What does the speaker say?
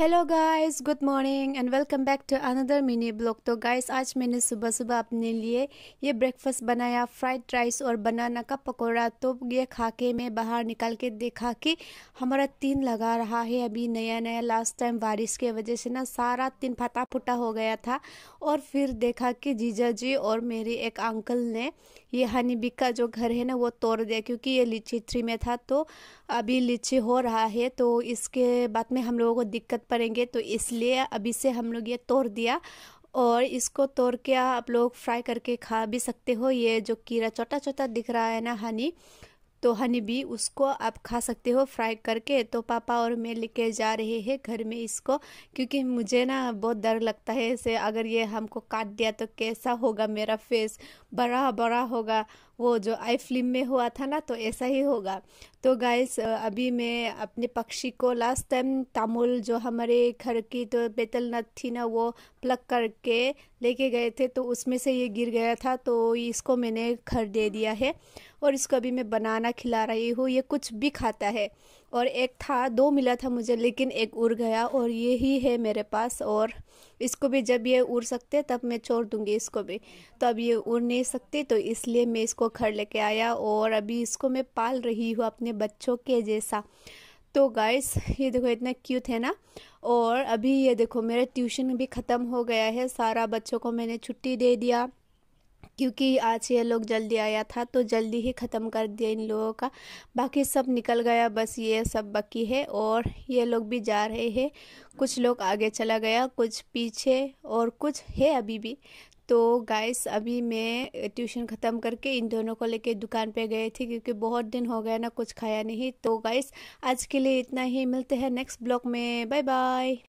hello guys good morning and welcome back to another mini blog तो guys आज मैंने सुबह सुबह अपने लिए ये ब्रेकफास्ट बनाया फ्राइड राइस और बनाना का पकोड़ा तो ये खा के मैं बाहर निकाल के देखा कि हमारा तीन लगा रहा है अभी नया नया लास्ट टाइम बारिश की वजह से ना सारा तीन फटा फुटा हो गया था और फिर देखा कि जीजा जी और मेरे एक अंकल ने ये हनी का जो घर है ना वो तोड़ दिया क्योंकि ये लीची थ्री में था तो अभी लीची हो रहा है तो इसके बाद में हम लोगों को दिक्कत पड़ेंगे तो इसलिए अभी से हम लोग ये तोड़ दिया और इसको तोड़ के आप लोग फ्राई करके खा भी सकते हो ये जो कीड़ा छोटा छोटा दिख रहा है ना हनी तो हनी भी उसको आप खा सकते हो फ्राई करके तो पापा और मैं लेके जा रहे हैं घर में इसको क्योंकि मुझे ना बहुत डर लगता है ऐसे अगर ये हमको काट दिया तो कैसा होगा मेरा फेस बड़ा बड़ा होगा वो जो आई फिल्म में हुआ था ना तो ऐसा ही होगा तो गाइस अभी मैं अपने पक्षी को लास्ट टाइम तामुल जो हमारे घर की तो बेतल नथ थी ना वो प्लग करके लेके गए थे तो उसमें से ये गिर गया था तो इसको मैंने घर दे दिया है और इसको अभी मैं बनाना खिला रही हूँ ये कुछ भी खाता है और एक था दो मिला था मुझे लेकिन एक उड़ गया और ये ही है मेरे पास और इसको भी जब ये उड़ सकते तब मैं छोड़ दूँगी इसको भी तो अब ये उड़ नहीं सकते तो इसलिए मैं इसको घर लेके आया और अभी इसको मैं पाल रही हूँ अपने बच्चों के जैसा तो गाइस ये देखो इतना क्यूट है ना और अभी ये देखो मेरा ट्यूशन भी ख़त्म हो गया है सारा बच्चों को मैंने छुट्टी दे दिया क्योंकि आज ये लोग जल्दी आया था तो जल्दी ही ख़त्म कर दिया इन लोगों का बाकी सब निकल गया बस ये सब बाकी है और ये लोग भी जा रहे हैं कुछ लोग आगे चला गया कुछ पीछे और कुछ है अभी भी तो गाइस अभी मैं ट्यूशन ख़त्म करके इन दोनों को लेके दुकान पे गए थे क्योंकि बहुत दिन हो गया ना कुछ खाया नहीं तो गाइस आज के लिए इतना ही मिलते हैं नेक्स्ट ब्लॉग में बाय बाय